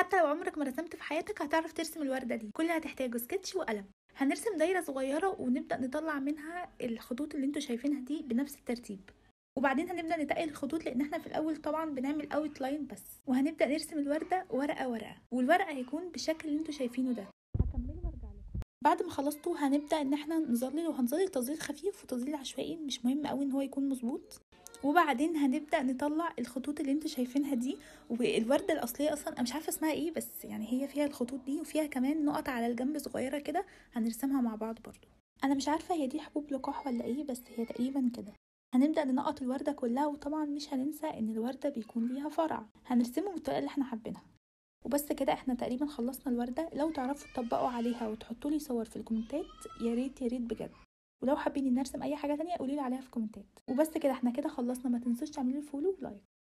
حتى لو عمرك ما رسمت في حياتك هتعرف ترسم الورده دي كل اللي هتحتاجه سكتش وقلم هنرسم دايره صغيره ونبدا نطلع منها الخطوط اللي انتوا شايفينها دي بنفس الترتيب وبعدين هنبدا نتقل الخطوط لان احنا في الاول طبعا بنعمل اوت لاين بس وهنبدا نرسم الورده ورقه ورقه والورقه هيكون بالشكل اللي انتوا شايفينه ده بعد ما خلصته هنبدا ان احنا نظلل وهنظلل تظليل خفيف وتظليل عشوائي مش مهم قوي ان هو يكون مظبوط وبعدين هنبدا نطلع الخطوط اللي انتوا شايفينها دي والورده الاصليه اصلا انا مش عارفه اسمها ايه بس يعني هي فيها الخطوط دي وفيها كمان نقط على الجنب صغيره كده هنرسمها مع بعض برضو انا مش عارفه هي دي حبوب لقاح ولا ايه بس هي تقريبا كده هنبدا ننقط الورده كلها وطبعا مش هننسى ان الورده بيكون ليها فرع هنرسمه بالطريقه اللي احنا حابينها وبس كده احنا تقريبا خلصنا الورده لو تعرفوا تطبقوا عليها وتحطوا لي صور في الكومنتات يا ريت يا ريت بجد ولو حابين نرسم اي حاجه تانية قوليلي عليها في الكومنتات وبس كده احنا كده خلصنا ما تنسوش تعملوا فولو ولايك